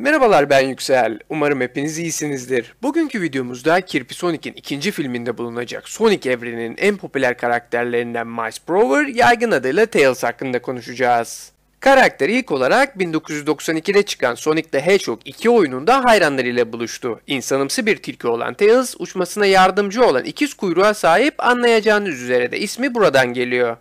Merhabalar ben Yüksel. Umarım hepiniz iyisinizdir. Bugünkü videomuzda Kirpi Sonic'in ikinci filminde bulunacak Sonic evreninin en popüler karakterlerinden Miles Brower yaygın adıyla Tails hakkında konuşacağız. Karakter ilk olarak 1992'de çıkan Sonic the Hedgehog 2 oyununda hayranlarıyla buluştu. İnsanımsı bir tilki olan Tails, uçmasına yardımcı olan ikiz kuyruğa sahip anlayacağınız üzere de ismi buradan geliyor.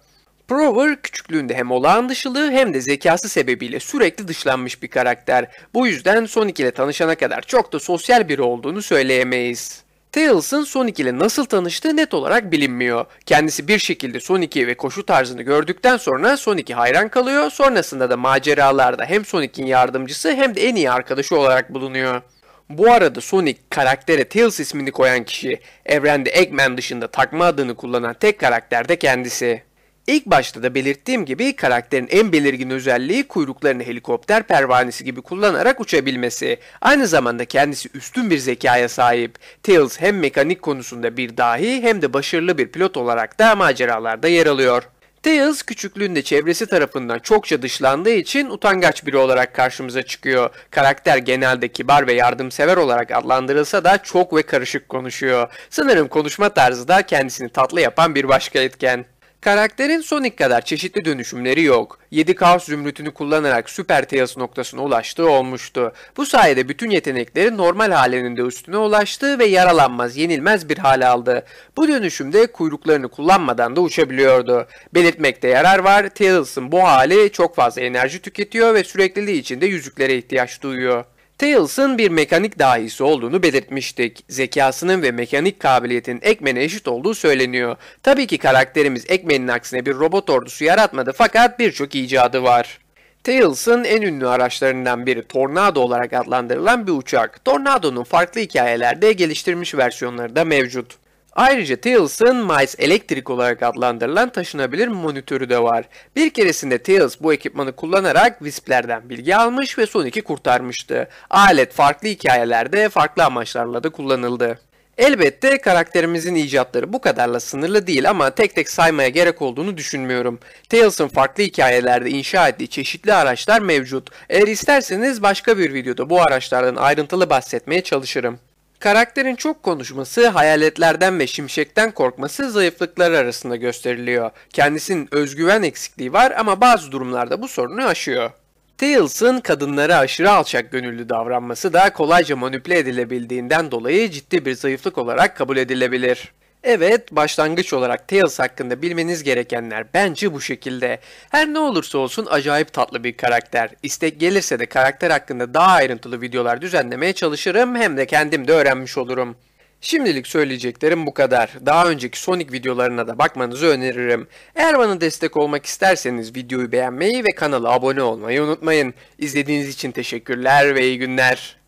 Prover küçüklüğünde hem olağan dışılığı hem de zekası sebebiyle sürekli dışlanmış bir karakter. Bu yüzden Sonic ile tanışana kadar çok da sosyal biri olduğunu söyleyemeyiz. Tails'ın Sonic ile nasıl tanıştığı net olarak bilinmiyor. Kendisi bir şekilde Sonic'i ve koşu tarzını gördükten sonra Sonic'i hayran kalıyor, sonrasında da maceralarda hem Sonic'in yardımcısı hem de en iyi arkadaşı olarak bulunuyor. Bu arada Sonic karaktere Tails ismini koyan kişi, evrende Eggman dışında takma adını kullanan tek karakter de kendisi. İlk başta da belirttiğim gibi karakterin en belirgin özelliği kuyruklarını helikopter pervanesi gibi kullanarak uçabilmesi. Aynı zamanda kendisi üstün bir zekaya sahip. Tails hem mekanik konusunda bir dahi hem de başarılı bir pilot olarak da maceralarda yer alıyor. Tails küçüklüğünde çevresi tarafından çokça dışlandığı için utangaç biri olarak karşımıza çıkıyor. Karakter genelde kibar ve yardımsever olarak adlandırılsa da çok ve karışık konuşuyor. Sanırım konuşma tarzı da kendisini tatlı yapan bir başka etken. Karakterin Sonic kadar çeşitli dönüşümleri yok. 7 kaos zümrütünü kullanarak Super Tails noktasına ulaştığı olmuştu. Bu sayede bütün yetenekleri normal halinin de üstüne ulaştı ve yaralanmaz, yenilmez bir hale aldı. Bu dönüşümde kuyruklarını kullanmadan da uçabiliyordu. Belirtmekte yarar var, Tails'ın bu hali çok fazla enerji tüketiyor ve sürekliliği içinde yüzüklere ihtiyaç duyuyor. Tails'ın bir mekanik dahisi olduğunu belirtmiştik. Zekasının ve mekanik kabiliyetin Eggman'e eşit olduğu söyleniyor. Tabii ki karakterimiz ekmenin aksine bir robot ordusu yaratmadı fakat birçok icadı var. Tails'ın en ünlü araçlarından biri Tornado olarak adlandırılan bir uçak. Tornado'nun farklı hikayelerde geliştirilmiş versiyonları da mevcut. Ayrıca Tails'ın Miles Electric olarak adlandırılan taşınabilir monitörü de var. Bir keresinde Tails bu ekipmanı kullanarak Wisp'lerden bilgi almış ve son iki kurtarmıştı. Alet farklı hikayelerde farklı amaçlarla da kullanıldı. Elbette karakterimizin icatları bu kadarla sınırlı değil ama tek tek saymaya gerek olduğunu düşünmüyorum. Tails'ın farklı hikayelerde inşa ettiği çeşitli araçlar mevcut. Eğer isterseniz başka bir videoda bu araçlardan ayrıntılı bahsetmeye çalışırım. Karakterin çok konuşması, hayaletlerden ve şimşekten korkması zayıflıkları arasında gösteriliyor. Kendisinin özgüven eksikliği var ama bazı durumlarda bu sorunu aşıyor. Tails'ın kadınlara aşırı alçak gönüllü davranması da kolayca manipüle edilebildiğinden dolayı ciddi bir zayıflık olarak kabul edilebilir. Evet, başlangıç olarak Tails hakkında bilmeniz gerekenler bence bu şekilde. Her ne olursa olsun acayip tatlı bir karakter. İstek gelirse de karakter hakkında daha ayrıntılı videolar düzenlemeye çalışırım hem de kendim de öğrenmiş olurum. Şimdilik söyleyeceklerim bu kadar. Daha önceki Sonic videolarına da bakmanızı öneririm. Eğer bana destek olmak isterseniz videoyu beğenmeyi ve kanala abone olmayı unutmayın. İzlediğiniz için teşekkürler ve iyi günler.